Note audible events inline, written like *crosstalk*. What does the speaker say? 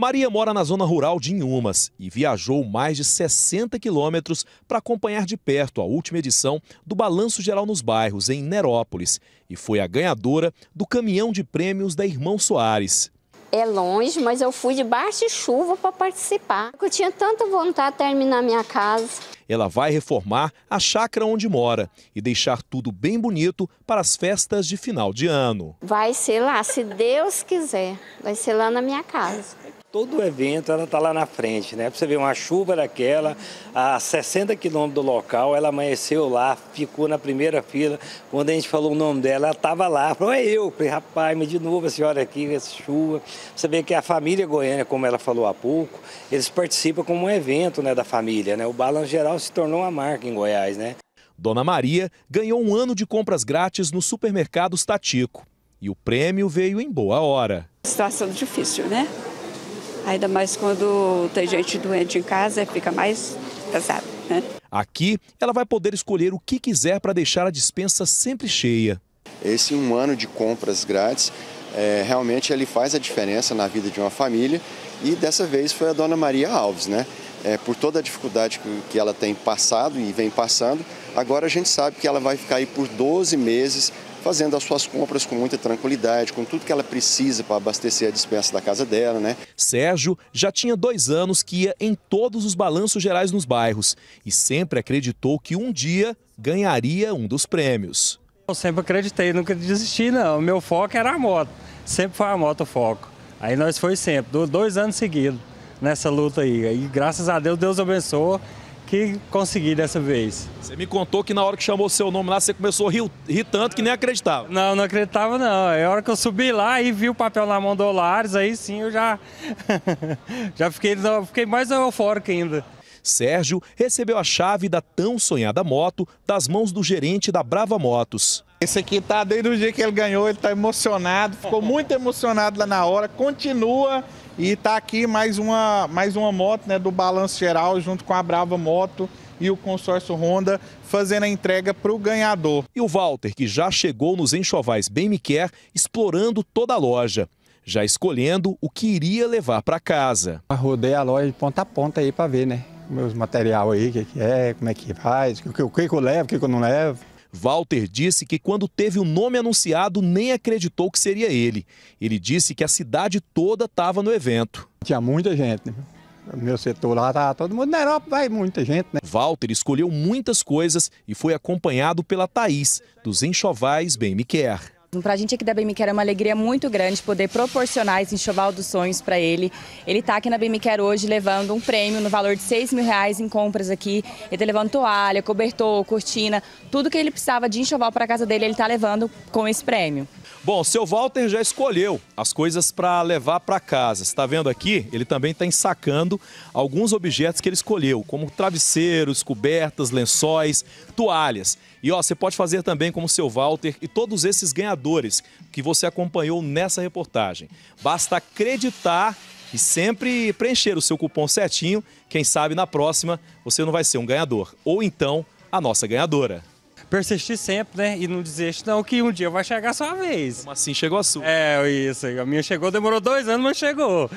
Maria mora na zona rural de Inhumas e viajou mais de 60 quilômetros para acompanhar de perto a última edição do Balanço Geral nos Bairros, em Nerópolis, e foi a ganhadora do caminhão de prêmios da Irmão Soares. É longe, mas eu fui debaixo de chuva para participar. Eu tinha tanta vontade de terminar minha casa. Ela vai reformar a chácara onde mora e deixar tudo bem bonito para as festas de final de ano. Vai ser lá, se Deus quiser. Vai ser lá na minha casa todo evento ela está lá na frente, né? Para você ver uma chuva daquela, a 60 quilômetros do local, ela amanheceu lá, ficou na primeira fila. Quando a gente falou o nome dela, ela estava lá. Falou, é eu. Falei, rapaz, mas de novo a senhora aqui, essa chuva. Você vê que a família goiana, como ela falou há pouco, eles participam como um evento né, da família, né? O balanço Geral se tornou uma marca em Goiás, né? Dona Maria ganhou um ano de compras grátis no supermercado Statico. E o prêmio veio em boa hora. Situação difícil, né? Ainda mais quando tem gente doente em casa, fica mais pesado, né? Aqui, ela vai poder escolher o que quiser para deixar a dispensa sempre cheia. Esse um ano de compras grátis, é, realmente ele faz a diferença na vida de uma família. E dessa vez foi a dona Maria Alves, né? É, por toda a dificuldade que, ela tem passado e vem passando, agora a gente sabe que ela vai ficar aí por 12 meses fazendo as suas compras com muita tranquilidade, com tudo que ela precisa para abastecer a dispensa da casa dela, né? Sérgio já tinha dois anos que ia em todos os balanços gerais nos bairros e sempre acreditou que um dia ganharia um dos prêmios. Eu sempre acreditei, nunca desisti não. O meu foco era a moto, sempre foi a moto o foco. Aí nós foi sempre, dois anos seguidos nessa luta aí. E graças a Deus, Deus abençoou que consegui dessa vez. Você me contou que na hora que chamou seu nome lá, você começou a rir, rir tanto que nem acreditava. Não, não acreditava não. É a hora que eu subi lá e vi o papel na mão do Olares, aí sim eu já, *laughs* já fiquei, fiquei mais eufórico ainda. Sérgio recebeu a chave da tão sonhada moto das mãos do gerente da Brava Motos. Esse aqui tá desde o dia que ele ganhou, ele tá emocionado, ficou muito emocionado lá na hora, continua e está aqui mais uma, mais uma moto né, do Balanço Geral, junto com a Brava Moto e o consórcio Honda, fazendo a entrega para o ganhador. E o Walter, que já chegou nos enxovais Bem Me Quer, explorando toda a loja, já escolhendo o que iria levar para casa. Rodei a loja de ponta a ponta aí para ver, né? Meus material aí, o que, que, é, como é que faz, o que, que, eu levo, o que, eu não levo. Walter disse que quando teve o nome anunciado, nem acreditou que seria ele. Ele disse que a cidade toda estava no evento. Tinha muita gente, né? meu setor lá tá todo mundo na Europa, vai muita gente, né? Walter escolheu muitas coisas e foi acompanhado pela Thaís, dos Enxovais Bem Me Quer. Então, para a gente aqui da BMCare é uma alegria muito grande poder proporcionar esse enxoval dos sonhos para ele. Ele está aqui na BMCare hoje levando um prêmio no valor de 6 mil reais em compras aqui. Ele está levando toalha, cobertor, cortina, tudo que ele precisava de enxoval para a casa dele, ele está levando com esse prêmio. Bom, seu Walter já escolheu as coisas para levar para casa. Está vendo aqui? Ele também está ensacando alguns objetos que ele escolheu, como travesseiros, cobertas, lençóis, toalhas. E ó, você pode fazer também como seu Walter e todos esses ganhadores que você acompanhou nessa reportagem. Basta acreditar e sempre preencher o seu cupom certinho. Quem sabe na próxima você não vai ser um ganhador ou então a nossa ganhadora. Persistir sempre, né? E não dizer não que um dia vai chegar a sua vez. Como assim chegou a sua? É, isso. A minha chegou, demorou dois anos, mas chegou.